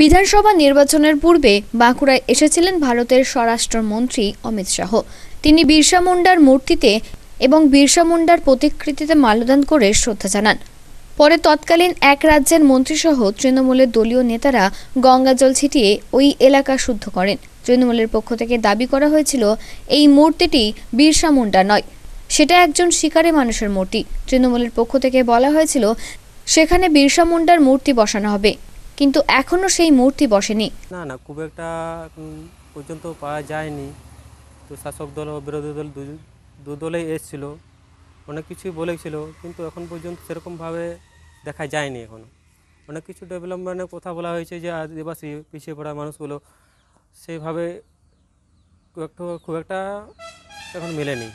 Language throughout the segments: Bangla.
বিধানসভা নির্বাচনের পূর্বে বাঁকুড়ায় এসেছিলেন ভারতের স্বরাষ্ট্রমন্ত্রী অমিত শাহ তিনি বিরসা মুন্ডার মূর্তিতে এবং বিরসা মুন্ডার প্রতিকৃতিতে মাল্যদান করে শ্রদ্ধা জানান পরে তৎকালীন এক রাজ্যের মন্ত্রীসহ তৃণমূলের দলীয় নেতারা গঙ্গাজল ছিটিয়ে ওই এলাকা শুদ্ধ করেন তৃণমূলের পক্ষ থেকে দাবি করা হয়েছিল এই মূর্তিটি বিরসা মুন্ডা নয় সেটা একজন শিকারী মানুষের মূর্তি তৃণমূলের পক্ষ থেকে বলা হয়েছিল সেখানে বিরসা মুন্ডার মূর্তি বসানো হবে কিন্তু এখনও সেই মূর্তি বসেনি না না খুব একটা পর্যন্ত পাওয়া যায়নি তো শাসক দল ও বিরোধী দল দু দলেই এসেছিল অনেক কিছুই বলেছিল কিন্তু এখন পর্যন্ত সেরকমভাবে দেখা যায়নি এখন অনেক কিছু ডেভেলপমেন্টের কথা বলা হয়েছে যে আদিবাসী পিছিয়ে পড়া মানুষগুলো সেইভাবে খুব একটা খুব একটা এখন মেলেনি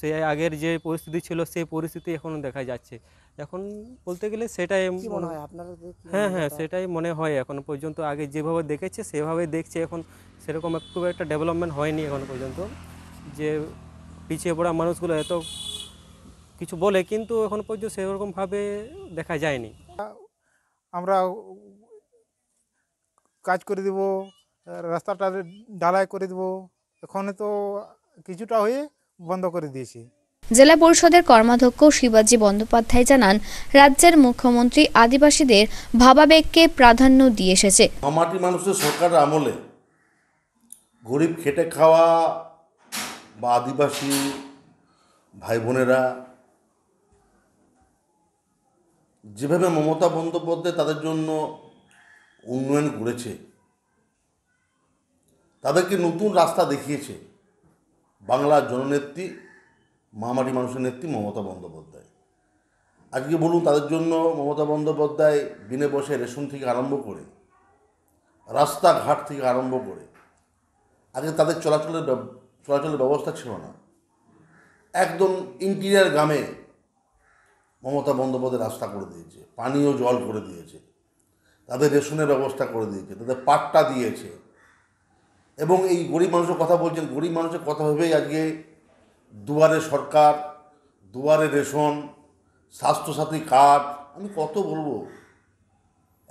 সেই আগের যে পরিস্থিতি ছিল সেই পরিস্থিতি এখন দেখা যাচ্ছে এখন বলতে গেলে সেটাই মনে হয় আপনার হ্যাঁ হ্যাঁ সেটাই মনে হয় এখন পর্যন্ত আগে যেভাবে দেখেছে সেভাবে দেখছে এখন সেরকম খুব একটা ডেভেলপমেন্ট হয়নি এখন পর্যন্ত যে পিছিয়ে পড়া মানুষগুলো এত কিছু বলে কিন্তু এখন পর্যন্ত সেরকমভাবে দেখা যায়নি আমরা কাজ করে দেব রাস্তাটা ঢালাই করে দেব এখন তো কিছুটা হয়ে বন্ধ করে দিয়েছি জেলা পরিষদের কর্মাধ্যক্ষ শিবাজী বন্দ্যোপাধ্যায় জানান রাজ্যের মুখ্যমন্ত্রী আদিবাসীদের ভাবাবেগকে প্রাধান্য দিয়ে এসেছে মামাটি মানুষের সরকার আমলে গরিব খেটে খাওয়া বা আদিবাসী ভাই বোনেরা যেভাবে মমতা বন্দ্যোপাধ্যায় তাদের জন্য উন্নয়ন করেছে তাদেরকে নতুন রাস্তা দেখিয়েছে বাংলার জননেত্রী মহামারী মানুষের নেত্রী মমতা বন্দ্যোপাধ্যায় আজকে বলুন তাদের জন্য মমতা বন্দ্যোপাধ্যায় বিনে বসে রেশন থেকে আরম্ভ করে রাস্তাঘাট থেকে আরম্ভ করে আগে তাদের চলাচলের চলাচলের ব্যবস্থা ছিল না একদম ইন্টিরিয়ার গ্রামে মমতা বন্দ্যোপাধ্যায় রাস্তা করে দিয়েছে পানীয় জল করে দিয়েছে তাদের রেশনের ব্যবস্থা করে দিয়েছে তাদের পাট্টা দিয়েছে এবং এই গরিব মানুষের কথা বলছেন গরিব মানুষের কথা ভেবেই আজকে দুয়ারে সরকার দুয়ারে রেশন স্বাস্থ্যসাথী কার্ড আমি কত বলবো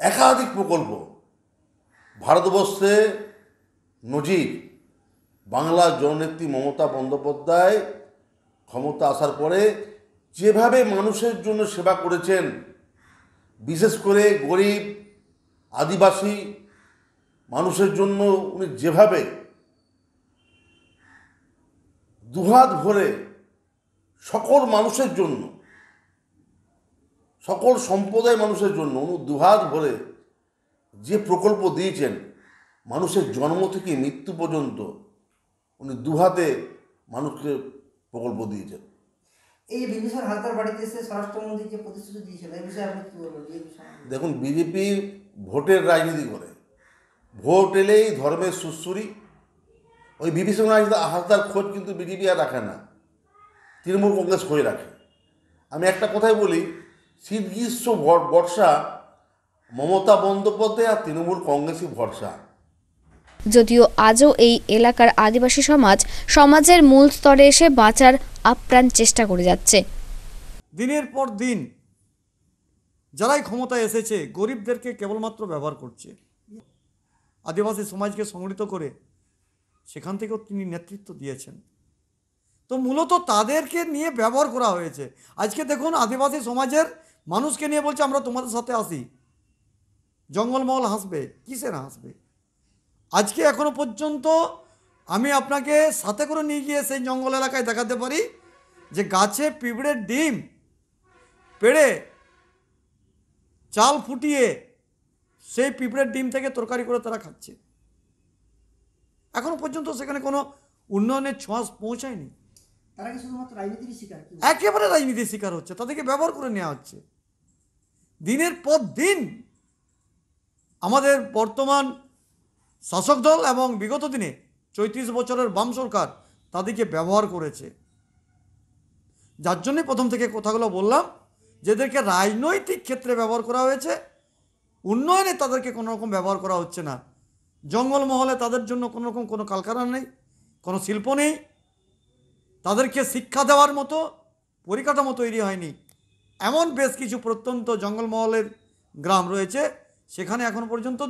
একাধিক প্রকল্প ভারতবর্ষে নজির বাংলা জননেত্রী মমতা বন্দ্যোপাধ্যায় ক্ষমতা আসার পরে যেভাবে মানুষের জন্য সেবা করেছেন বিশেষ করে গরিব আদিবাসী মানুষের জন্য উনি যেভাবে দুহাত ভরে সকল মানুষের জন্য সকল সম্প্রদায় মানুষের জন্য উনি দুহাত ভরে যে প্রকল্প দিয়েছেন মানুষের জন্ম থেকে মৃত্যু পর্যন্ত উনি দুহাতে মানুষকে প্রকল্প দিয়েছেন এই বাড়িতে এসে দেখুন বিজেপি ভোটের রাজনীতি করে ভোট এলেই ধর্মের সুশ্রী ওই বিভীষণ হাসদার খোঁজ কিন্তু বিজেপি আর রাখে না তৃণমূল কংগ্রেস খোঁজ রাখে আমি একটা কথাই বলি শীত গ্রীষ্ম বর্ষা মমতা বন্দ্যোপাধ্যায় আর তৃণমূল কংগ্রেসই ভরসা যদিও আজও এই এলাকার আদিবাসী সমাজ সমাজের মূল স্তরে এসে বাঁচার আপ্রাণ চেষ্টা করে যাচ্ছে দিনের পর দিন যারাই ক্ষমতায় এসেছে গরিবদেরকে কেবলমাত্র ব্যবহার করছে আদিবাসী সমাজকে সংগঠিত করে সেখান থেকেও তিনি নেতৃত্ব দিয়েছেন তো মূলত তাদেরকে নিয়ে ব্যবহার করা হয়েছে আজকে দেখুন আদিবাসী সমাজের মানুষকে নিয়ে বলছে আমরা তোমাদের সাথে আসি জঙ্গলমহল হাসবে না হাসবে আজকে এখনো পর্যন্ত আমি আপনাকে সাথে করে নিয়ে গিয়ে সেই জঙ্গল এলাকায় দেখাতে পারি যে গাছে পিঁপড়ের ডিম পেড়ে চাল ফুটিয়ে সেই পিঁপড়ের ডিম থেকে তরকারি করে তারা খাচ্ছে এখনো পর্যন্ত সেখানে কোনো উন্নয়নের ছোঁয়াশ পৌঁছায়নি শুধুমাত্র শিকার একেবারে রাজনীতির শিকার হচ্ছে তাদেরকে ব্যবহার করে নেওয়া হচ্ছে দিনের পর দিন আমাদের বর্তমান শাসক দল এবং বিগত দিনে চৈত্রিশ বছরের বাম সরকার তাদেরকে ব্যবহার করেছে যার জন্যে প্রথম থেকে কথাগুলো বললাম যেদেরকে রাজনৈতিক ক্ষেত্রে ব্যবহার করা হয়েছে উন্নয়নে তাদেরকে কোনো রকম ব্যবহার করা হচ্ছে না জঙ্গলমহলে তাদের জন্য কোনো রকম কোনো কালকারা নেই কোনো শিল্প নেই তাদেরকে শিক্ষা দেওয়ার মতো পরিকাঠামো তৈরি হয়নি এমন বেশ কিছু প্রত্যন্ত জঙ্গলমহলের গ্রাম রয়েছে সেখানে এখন পর্যন্ত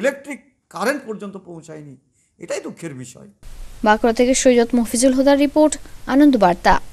ইলেকট্রিক কারেন্ট পর্যন্ত পৌঁছায়নি এটাই দুঃখের বিষয় বাঁকুড়া থেকে সৈয়দ মফিজুল হুদার রিপোর্ট আনন্দ বার্তা